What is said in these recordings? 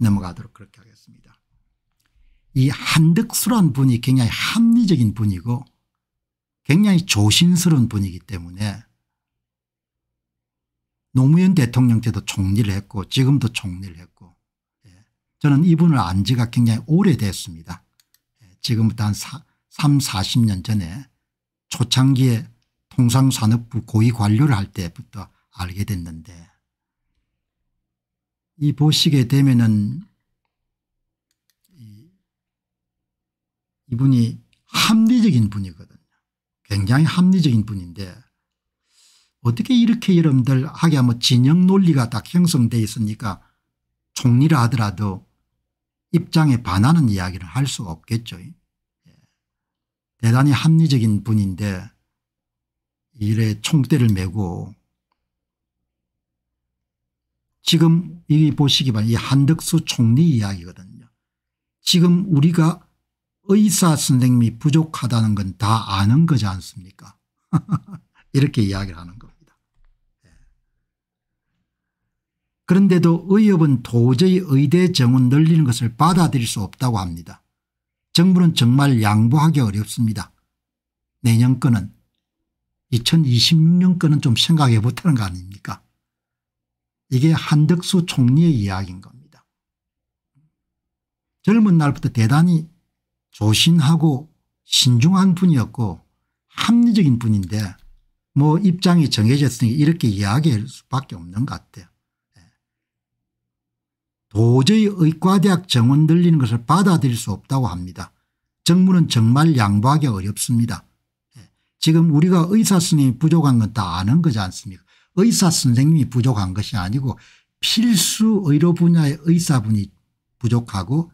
넘어가도록 그렇게 하겠습니다. 이 한덕수란 분이 굉장히 합리적인 분이고 굉장히 조심스러운 분이기 때문에 노무현 대통령 때도 총리를 했고 지금도 총리를 했고 예. 저는 이분을 안 지가 굉장히 오래됐습니다. 예. 지금부터 한 3, 40년 전에 초창기에 통상산업부 고위관료를 할 때부터 알게 됐는데 이 보시게 되면은 이분이 합리적인 분이거든요. 굉장히 합리적인 분인데 어떻게 이렇게 여러분들 하기야 뭐 진영 논리가 딱 형성돼 있으니까 총리라 하더라도 입장에 반하는 이야기를 할 수가 없겠죠. 예. 대단히 합리적인 분인데 이래 총대를 메고 지금 여기 보시기 바랍니다. 이 한덕수 총리 이야기거든요. 지금 우리가 의사 선생님이 부족하다는 건 다 아는 거지 않습니까 이렇게 이야기를 하는 겁니다. 예. 그런데도 의협은 도저히 의대 정원 늘리는 것을 받아들일 수 없다고 합니다. 정부는 정말 양보하기 어렵습니다. 내년 건는 2026년 건는좀 생각해 보다는 거 아닙니까 이게 한덕수 총리의 이야기인 겁니다. 젊은 날부터 대단히 조신하고 신중한 분이었고 합리적인 분인데 뭐 입장이 정해졌으니 이렇게 이야기할 수밖에 없는 것 같아요. 예. 도저히 의과대학 정원 늘리는 것을 받아들일 수 없다고 합니다. 정부는 정말 양보하기 어렵습니다. 예. 지금 우리가 의사 선생님이 부족한 건 다 아는 거지 않습니까 의사 선생님이 부족한 것이 아니고 필수 의료 분야의 의사분이 부족하고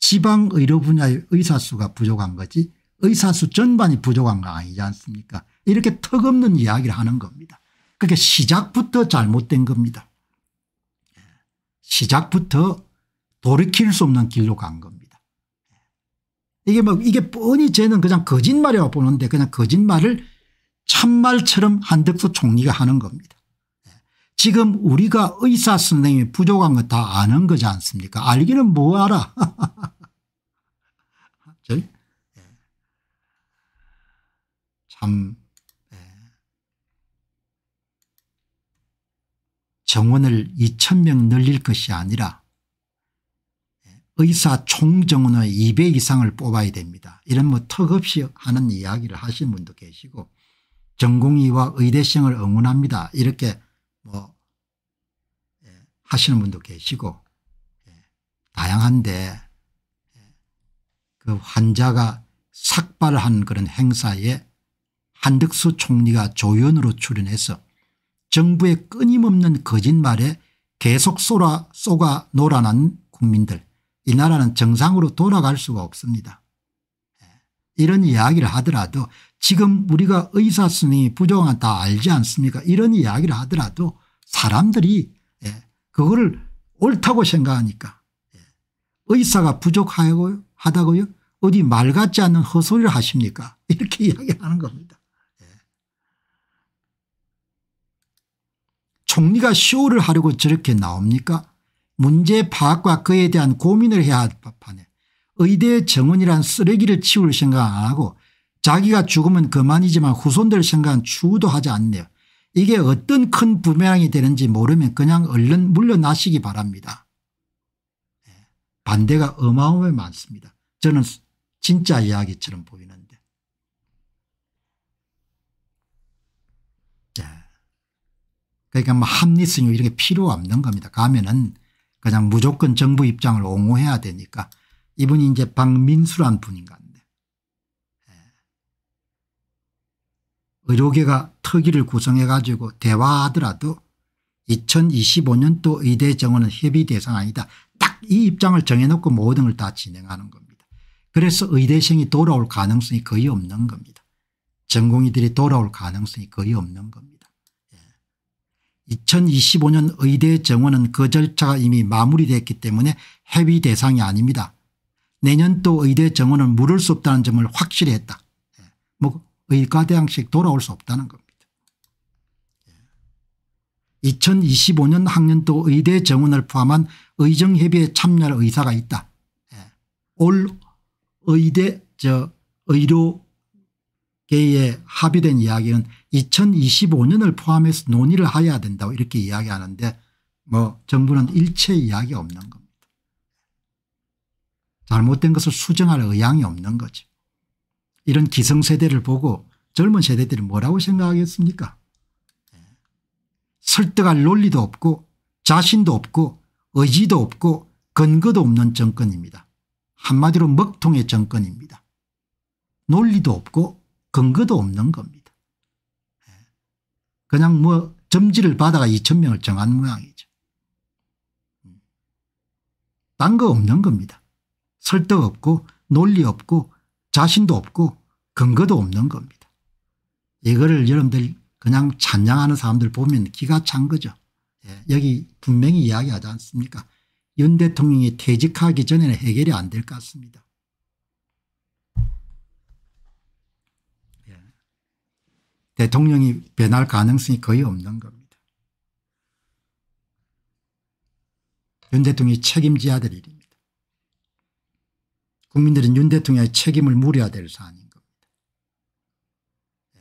지방 의료 분야의 의사수가 부족한 거지 의사수 전반이 부족한 거 아니지 않습니까 이렇게 턱없는 이야기를 하는 겁니다. 그게 시작부터 잘못된 겁니다. 시작부터 돌이킬 수 없는 길로 간 겁니다. 이게 뭐 이게 뻔히 쟤는 그냥 거짓말이라고 보는데 그냥 거짓말을 참말처럼 한덕수 총리가 하는 겁니다. 지금 우리가 의사 선생님이 부족한 거 다 아는 거지 않습니까 알기는 뭐 알아 예. 참 예. 정원을 2천 명 늘릴 것이 아니라 의사 총정원의 2 0 이상을 뽑아야 됩니다. 이런 뭐 턱없이 하는 이야기를 하신 분도 계시고 전공의와 의대생을 응원합니다. 이렇게 뭐 예, 하시는 분도 계시고 예, 다양한데 예, 그 환자가 삭발한 그런 행사에 한덕수 총리가 조연으로 출연해서 정부의 끊임없는 거짓말에 계속 쏘라 쏘가 놀아난 국민들 이 나라는 정상으로 돌아갈 수가 없습니다. 이런 이야기를 하더라도 지금 우리가 의사 쓰니 부정한 다 알지 않습니까 이런 이야기를 하더라도 사람들이 예, 그거를 옳다고 생각하니까 예. 의사가 부족하다고요 어디 말 같지 않는 허소리를 하십니까 이렇게 이야기하는 겁니다. 예. 총리가 쇼를 하려고 저렇게 나옵니까 문제 파악과 그에 대한 고민을 해야 할법하 의대 정원이란 쓰레기를 치울 생각 안 하고 자기가 죽으면 그만이지만 후손들 생각은 추도 하지 않네요. 이게 어떤 큰 부메랑이 되는지 모르면 그냥 얼른 물러나시기 바랍니다. 예, 반대가 어마어마히 많습니다. 저는 진짜 이야기처럼 보이는데. 그러니까 뭐 합리성이 이런 게 필요 없는 겁니다. 가면은 그냥 무조건 정부 입장을 옹호해야 되니까 이분이 이제 박민수란 분인가 의료계가 특위를 구성해 가지고 대화하더라도 2025년도 의대 정원은 협의 대상 아니다. 딱 이 입장을 정해놓고 모든 걸 다 진행하는 겁니다. 그래서 의대생이 돌아올 가능성이 거의 없는 겁니다. 전공의들이 돌아올 가능성이 거의 없는 겁니다. 2025년 예. 의대 정원은 그 절차가 이미 마무리됐기 때문에 협의 대상이 아닙니다. 내년도 의대 정원은 물을 수 없다는 점을 확실히 했다. 예. 뭐 의과대학식 돌아올 수 없다는 겁니다. 2025년 예. 학년도 의대 정원을 포함한 의정협의에 참여할 의사가 있다. 예. 올 의대 저 의료계에 합의된 이야기는 2025년을 포함해서 논의를 해야 된다고 이렇게 이야기하는데 뭐 정부는 일체 이야기 없는 겁니다. 잘못된 것을 수정할 의향이 없는 거죠. 이런 기성세대를 보고 젊은 세대들이 뭐라고 생각하겠습니까 설득할 논리도 없고 자신도 없고 의지도 없고 근거도 없는 정권입니다. 한마디로 먹통의 정권입니다. 논리도 없고 근거도 없는 겁니다. 그냥 뭐 점지를 받아가 2천명을 정한 모양이죠. 딴 거 없는 겁니다. 설득 없고 논리 없고 자신도 없고 근거도 없는 겁니다. 이거를 여러분들 그냥 찬양하는 사람들 보면 기가 찬 거죠. 예, 여기 분명히 이야기하지 않습니까 윤 대통령이 퇴직하기 전에는 해결이 안 될 것 같습니다. 예. 대통령이 변할 가능성이 거의 없는 겁니다. 윤 대통령이 책임져야 될 일입니다. 국민들은 윤 대통령의 책임을 물어야 될 사안인 겁니다. 예.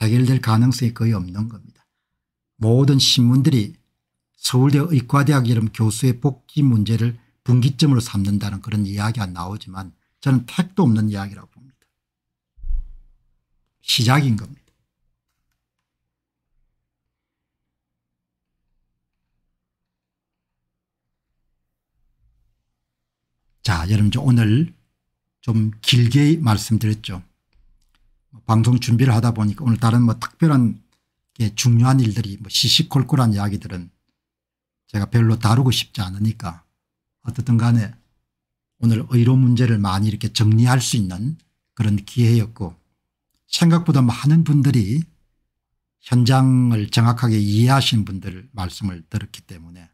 해결될 가능성이 거의 없는 겁니다. 모든 신문들이 서울대 의과대학 이름 교수의 복귀 문제를 분기점으로 삼는다는 그런 이야기가 나오지만 저는 택도 없는 이야기라고 봅니다. 시작인 겁니다. 여러분 오늘 좀 길게 말씀드렸죠. 방송 준비를 하다 보니까 오늘 다른 뭐 특별한 중요한 일들이 뭐 시시콜콜한 이야기들은 제가 별로 다루고 싶지 않으니까 어떻든 간에 오늘 의료 문제를 많이 이렇게 정리할 수 있는 그런 기회였고 생각보다 많은 분들이 현장을 정확하게 이해하신 분들 말씀을 들었기 때문에